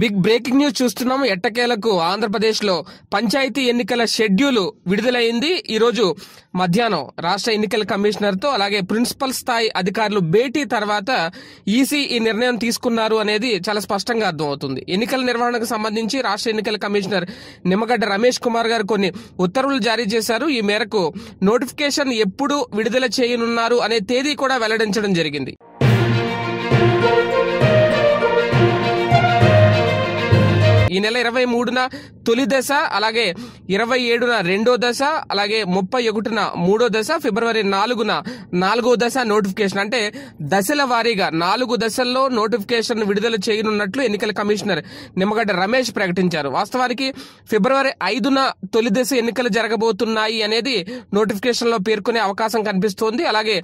big breaking news చూస్తున్నాము ఎట్టకేలకు ఆంధ్రప్రదేశ్ లో పంచాయతీ ఎన్నికల షెడ్యూల్ విడుదలైంది ఈ రోజు మధ్యాహ్నం రాష్ట్ర ఎన్నికల కమిషనర్ తో అలాగే ప్రిన్సిపల్ స్థాయి అధికారులు భేటీ తర్వాత ఈసీ ఈ నిర్ణయం తీసుకున్నారు అనేది చాలా స్పష్టంగా అర్థమవుతుంది ఎన్నికల నిర్వహణకు సంబంధించి రాష్ట్ర ఎన్నికల కమిషనర్ నిమ్మగడ్డ రమేష్ కుమార్ గారు కొన్ని ఉత్తర్వులు జారీ చేశారు ఈ మేరకు నోటిఫికేషన్ ఎప్పుడు విడుదల చేయనున్నారు అనే తేదీ కూడా వెల్లడించడం జరిగింది ఈ నెల ఇరవై మూడున తొలి దశ అలాగే ఇరవై ఏడున రెండో దశ అలాగే ముప్పై ఒకటిన మూడో దశ ఫిబ్రవరి నాలుగున నాలుగో దశ నోటిఫికేషన్ అంటే దశల వారీగా నాలుగు దశల్లో నోటిఫికేషన్ విడుదల చేయనున్నట్లు ఎన్నికల కమిషనర్ నిమ్మగడ్డ రమేష్ ప్రకటించారు వాస్తవానికి ఫిబ్రవరి ఐదున తొలి దశ ఎన్నికలు జరగబోతున్నాయి అనేది నోటిఫికేషన్లో పేర్కొనే అవకాశం కనిపిస్తోంది అలాగే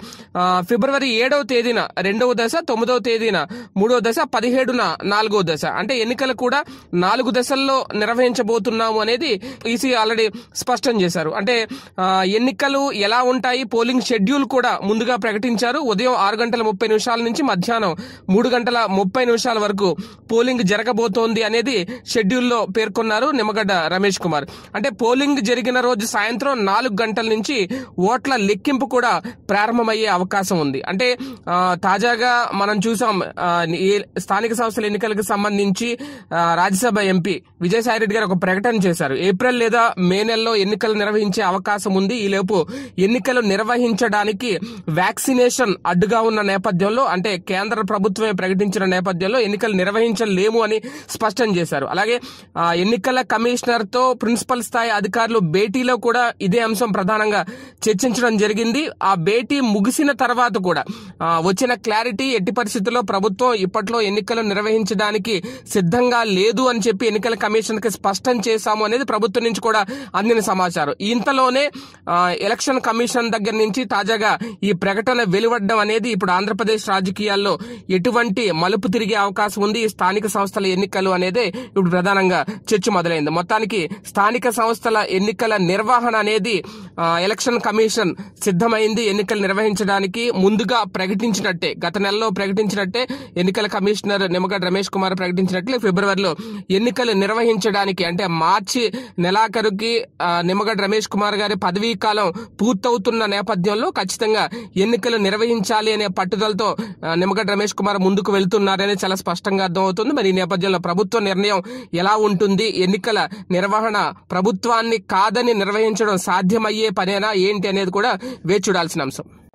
ఫిబ్రవరి ఏడవ తేదీన రెండవ దశ తొమ్మిదవ తేదీన మూడో దశ పదిహేడున నాలుగో దశ అంటే ఎన్నికలు కూడా నాలుగు దశల్లో నిర్వహించబో చేయబోతున్నాము అనేది ఈసీ ఆల్రెడీ స్పష్టం చేశారు అంటే ఎన్నికలు ఎలా ఉంటాయి పోలింగ్ షెడ్యూల్ కూడా ముందుగా ప్రకటించారు ఉదయం ఆరు గంటల ముప్పై నిమిషాల నుంచి మధ్యాహ్నం మూడు గంటల ముప్పై నిమిషాల వరకు పోలింగ్ జరగబోతోంది అనేది షెడ్యూల్లో పేర్కొన్నారు నిమ్మగడ్డ రమేష్ కుమార్ అంటే పోలింగ్ జరిగిన రోజు సాయంత్రం నాలుగు గంటల నుంచి ఓట్ల లెక్కింపు కూడా ప్రారంభమయ్యే అవకాశం ఉంది అంటే తాజాగా మనం చూసాం స్థానిక సంస్థల ఎన్నికలకు సంబంధించి రాజ్యసభ ఎంపీ విజయసాయి రెడ్డి గారు ఒక ప్రకటన చేశారు ఏప్రిల్ లేదా మే నెలలో ఎన్నికలు నిర్వహించే అవకాశం ఉంది ఈలోపు ఎన్నికలు నిర్వహించడానికి వ్యాక్సినేషన్ అడ్డుగా ఉన్న నేపథ్యంలో అంటే కేంద్ర ప్రభుత్వమే ప్రకటించిన నేపథ్యంలో ఎన్నికలు నిర్వహించలేము అని స్పష్టం చేశారు అలాగే ఎన్నికల కమిషనర్తో ప్రిన్సిపల్ స్థాయి అధికారులు భేటీలో కూడా ఇదే అంశం ప్రధానంగా చర్చించడం జరిగింది ఆ భేటీ ముగిసిన తర్వాత కూడా వచ్చిన క్లారిటీ ఎట్టి పరిస్థితుల్లో ప్రభుత్వం ఇప్పట్లో ఎన్నికలు నిర్వహించడానికి సిద్ధంగా లేదు అని చెప్పి ఎన్నికల కమిషన్కి స్పష్టం మోసం చేశాము అనేది ప్రభుత్వం నుంచి కూడా అందిన సమాచారం ఇంతలోనే ఎలక్షన్ కమిషన్ దగ్గర నుంచి తాజాగా ఈ ప్రకటన వెలువడడం అనేది ఇప్పుడు ఆంధ్రప్రదేశ్ రాజకీయాల్లో ఎటువంటి మలుపు తిరిగే అవకాశం ఉంది స్థానిక సంస్థల ఎన్నికలు అనేది ఇప్పుడు ప్రధానంగా చర్చ మొదలైంది మొత్తానికి స్థానిక సంస్థల ఎన్నికల నిర్వహణ అనేది ఎలక్షన్ కమిషన్ సిద్ధమైంది ఎన్నికలు నిర్వహించడానికి ముందుగా ప్రకటించినట్టే గత నెలలో ప్రకటించినట్టే ఎన్నికల కమిషనర్ నిమ్మగడ్డ రమేష్ కుమార్ ప్రకటించినట్లే ఫిబ్రవరిలో ఎన్నికలు నిర్వహించడానికి అంటే అంటే మార్చి నెలాఖరుకి నిమ్మగడ్డ రమేష్ కుమార్ గారి పదవీ కాలం పూర్తవుతున్న నేపథ్యంలో ఖచ్చితంగా ఎన్నికలు నిర్వహించాలి అనే పట్టుదలతో నిమ్మగడ్డ రమేష్ కుమార్ ముందుకు వెళ్తున్నారని చాలా స్పష్టంగా అర్థమవుతుంది మరి ఈ నేపథ్యంలో ప్రభుత్వ నిర్ణయం ఎలా ఉంటుంది ఎన్నికల నిర్వహణ ప్రభుత్వాన్ని కాదని నిర్వహించడం సాధ్యమయ్యే పనేనా ఏంటి అనేది కూడా వేచి చూడాల్సిన అంశం